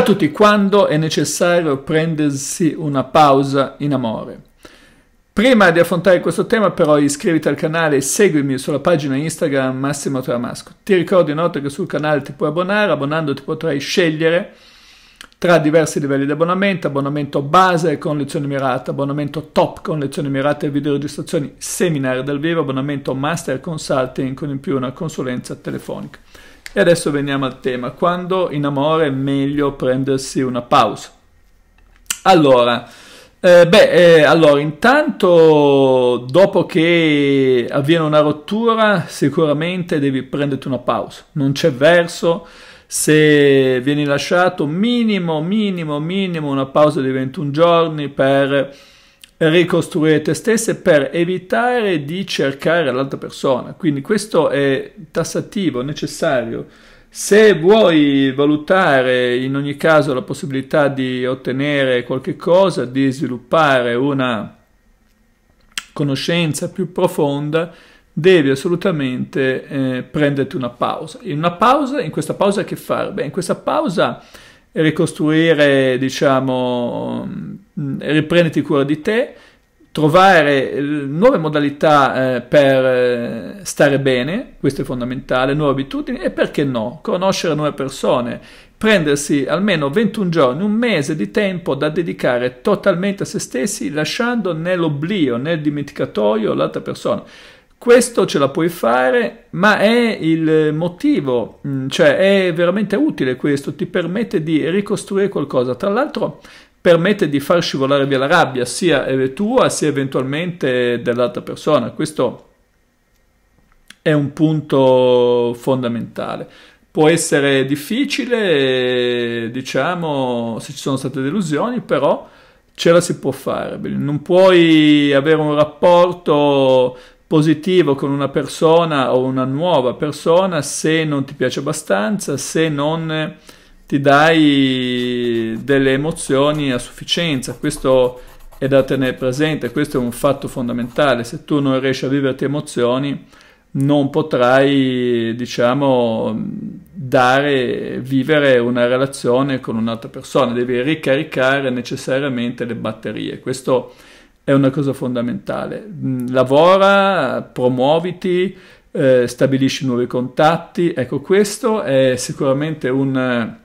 Ciao a tutti, quando è necessario prendersi una pausa in amore? Prima di affrontare questo tema però iscriviti al canale e seguimi sulla pagina Instagram Massimo Tramasco. Ti ricordo inoltre che sul canale ti puoi abbonare, abbonandoti potrai scegliere tra diversi livelli di abbonamento, abbonamento base con lezioni mirate, abbonamento top con lezioni mirate e videoregistrazioni, seminari dal vivo, abbonamento master consulting con in più una consulenza telefonica. E adesso veniamo al tema, quando in amore è meglio prendersi una pausa. Allora, eh, beh, eh, allora, intanto dopo che avviene una rottura, sicuramente devi prenderti una pausa. Non c'è verso, se vieni lasciato minimo, minimo, minimo una pausa di 21 giorni per ricostruire te stesse per evitare di cercare l'altra persona. Quindi questo è tassativo, necessario. Se vuoi valutare in ogni caso la possibilità di ottenere qualche cosa, di sviluppare una conoscenza più profonda, devi assolutamente eh, prenderti una pausa. In una pausa, in questa pausa che fare? Beh, in questa pausa ricostruire, diciamo, riprenditi cura di te, trovare eh, nuove modalità eh, per eh, stare bene, questo è fondamentale, nuove abitudini e perché no, conoscere nuove persone, prendersi almeno 21 giorni, un mese di tempo da dedicare totalmente a se stessi, lasciando nell'oblio, nel dimenticatoio l'altra persona. Questo ce la puoi fare, ma è il motivo, cioè è veramente utile questo, ti permette di ricostruire qualcosa. Tra l'altro permette di far scivolare via la rabbia sia eh, tua sia eventualmente dell'altra persona. Questo è un punto fondamentale. Può essere difficile, eh, diciamo, se ci sono state delusioni, però ce la si può fare. Non puoi avere un rapporto positivo con una persona o una nuova persona se non ti piace abbastanza, se non ti dai delle emozioni a sufficienza. Questo è da tenere presente, questo è un fatto fondamentale. Se tu non riesci a viverti emozioni, non potrai, diciamo, dare, vivere una relazione con un'altra persona, devi ricaricare necessariamente le batterie. Questo è una cosa fondamentale. Lavora, promuoviti, eh, stabilisci nuovi contatti. Ecco, questo è sicuramente un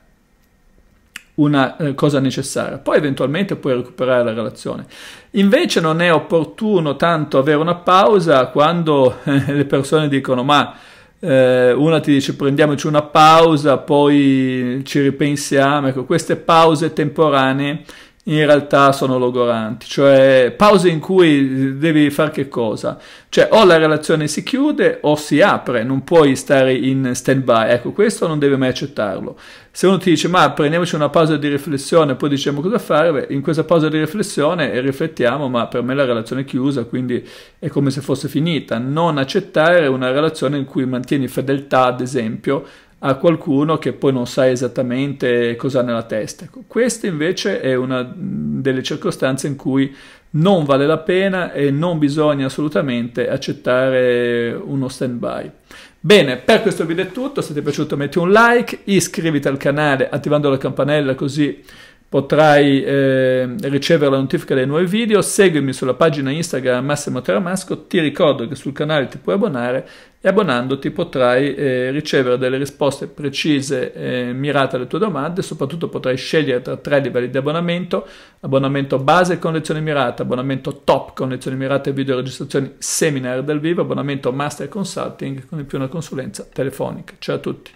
una eh, cosa necessaria, poi eventualmente puoi recuperare la relazione. Invece non è opportuno tanto avere una pausa quando eh, le persone dicono ma eh, una ti dice prendiamoci una pausa, poi ci ripensiamo, ecco queste pause temporanee in realtà sono logoranti, cioè pause in cui devi fare che cosa? Cioè o la relazione si chiude o si apre, non puoi stare in stand by, ecco questo non devi mai accettarlo. Se uno ti dice ma prendiamoci una pausa di riflessione, poi diciamo cosa fare, beh, in questa pausa di riflessione riflettiamo ma per me la relazione è chiusa, quindi è come se fosse finita. Non accettare una relazione in cui mantieni fedeltà, ad esempio, a qualcuno che poi non sa esattamente cosa ha nella testa. Ecco, questa invece è una delle circostanze in cui non vale la pena e non bisogna assolutamente accettare uno stand-by. Bene, per questo video è tutto, se ti è piaciuto metti un like, iscriviti al canale attivando la campanella così potrai eh, ricevere la notifica dei nuovi video, seguimi sulla pagina Instagram Massimo Teramasco, ti ricordo che sul canale ti puoi abbonare e abbonandoti potrai eh, ricevere delle risposte precise e eh, mirate alle tue domande, soprattutto potrai scegliere tra tre livelli di abbonamento, abbonamento base con lezioni mirate, abbonamento top con lezioni mirate e video registrazioni seminar dal vivo, abbonamento master consulting con in più una consulenza telefonica. Ciao a tutti!